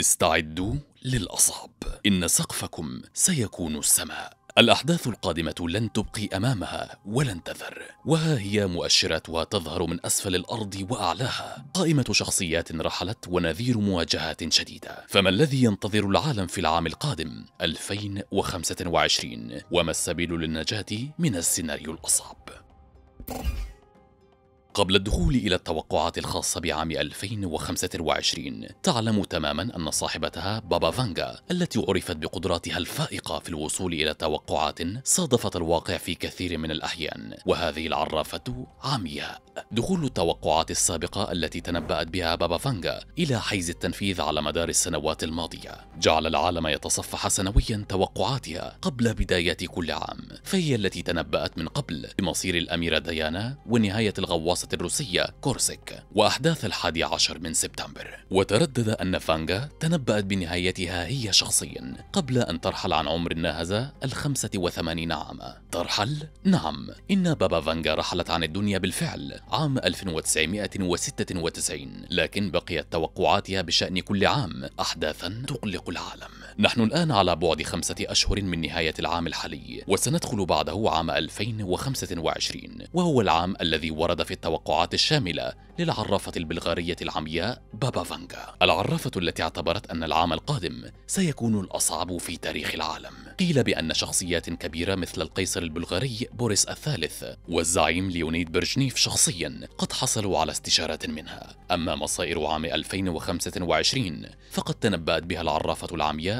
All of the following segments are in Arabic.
استعدوا للأصعب إن سقفكم سيكون السماء الأحداث القادمة لن تبقي أمامها ولن تذر وها هي مؤشراتها تظهر من أسفل الأرض وأعلاها قائمة شخصيات رحلت ونذير مواجهات شديدة فما الذي ينتظر العالم في العام القادم 2025 وما السبيل للنجاة من السيناريو الأصعب قبل الدخول إلى التوقعات الخاصة بعام 2025 تعلم تماما أن صاحبتها بابا فانجا التي عرفت بقدراتها الفائقة في الوصول إلى توقعات صادفت الواقع في كثير من الأحيان وهذه العرافة عمياء دخول التوقعات السابقة التي تنبأت بها بابا فانجا إلى حيز التنفيذ على مدار السنوات الماضية جعل العالم يتصفح سنويا توقعاتها قبل بداية كل عام فهي التي تنبأت من قبل بمصير الأميرة ديانا ونهاية الغواصة الدراسة الروسية كورسك وأحداث الحادي عشر من سبتمبر وتردد أن فانغا تنبأت بنهايتها هي شخصيا قبل أن ترحل عن عمر ناهز الخمسة وثمانين عاما ترحل؟ نعم إن بابا فانغا رحلت عن الدنيا بالفعل عام 1996 لكن بقيت توقعاتها بشأن كل عام أحداثا تقلق العالم نحن الآن على بعد خمسة أشهر من نهاية العام الحالي وسندخل بعده عام 2025 وهو العام الذي ورد في التوقعات الشاملة للعرافة البلغارية العمياء بابا فانجا العرافة التي اعتبرت أن العام القادم سيكون الأصعب في تاريخ العالم قيل بأن شخصيات كبيرة مثل القيصر البلغاري بوريس الثالث والزعيم ليونيد برجنيف شخصيا قد حصلوا على استشارات منها أما مصائر عام 2025 فقد تنبأت بها العرافة العمياء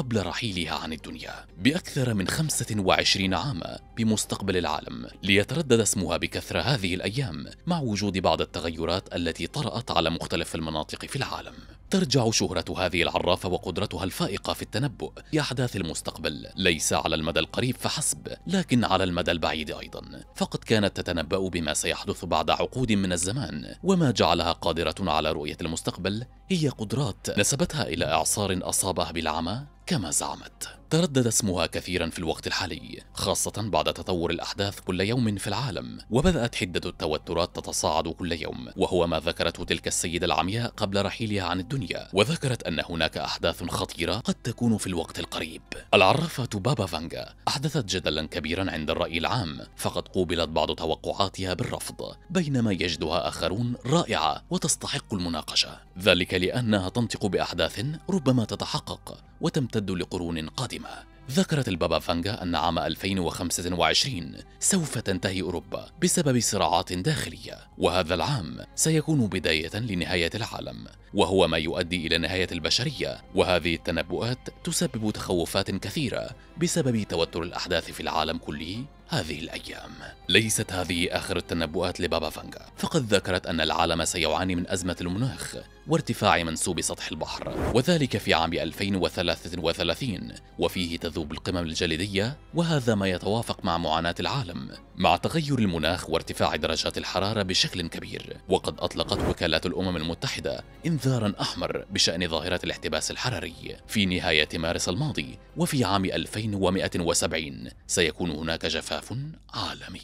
قبل رحيلها عن الدنيا بأكثر من 25 عاما بمستقبل العالم ليتردد اسمها بكثرة هذه الأيام مع وجود بعض التغيرات التي طرأت على مختلف المناطق في العالم ترجع شهرة هذه العرافة وقدرتها الفائقة في التنبؤ بأحداث المستقبل ليس على المدى القريب فحسب لكن على المدى البعيد أيضا فقد كانت تتنبأ بما سيحدث بعد عقود من الزمان وما جعلها قادرة على رؤية المستقبل هي قدرات نسبتها إلى إعصار أصابه بالعمى كما زعمت تردد اسمها كثيرا في الوقت الحالي خاصة بعد تطور الأحداث كل يوم في العالم وبدأت حدة التوترات تتصاعد كل يوم وهو ما ذكرته تلك السيدة العمياء قبل رحيلها عن الدنيا وذكرت أن هناك أحداث خطيرة قد تكون في الوقت القريب العرافة بابا فانجا أحدثت جدلا كبيرا عند الرأي العام فقد قوبلت بعض توقعاتها بالرفض بينما يجدها آخرون رائعة وتستحق المناقشة ذلك لأنها تنطق بأحداث ربما تتحقق وتمتد لقرون قادمة القادمة ذكرت البابا فانجا أن عام 2025 سوف تنتهي أوروبا بسبب صراعات داخلية وهذا العام سيكون بداية لنهاية العالم وهو ما يؤدي إلى نهاية البشرية وهذه التنبؤات تسبب تخوفات كثيرة بسبب توتر الأحداث في العالم كله هذه الأيام ليست هذه آخر التنبؤات لبابا فانجا فقد ذكرت أن العالم سيعاني من أزمة المناخ وارتفاع منسوب سطح البحر وذلك في عام 2033 وفيه تذوب القمم الجليدية وهذا ما يتوافق مع معاناة العالم مع تغير المناخ وارتفاع درجات الحرارة بشكل كبير وقد أطلقت وكالات الأمم المتحدة إنذارا أحمر بشأن ظاهرة الاحتباس الحراري في نهاية مارس الماضي وفي عام 2170 سيكون هناك جفاف عالمي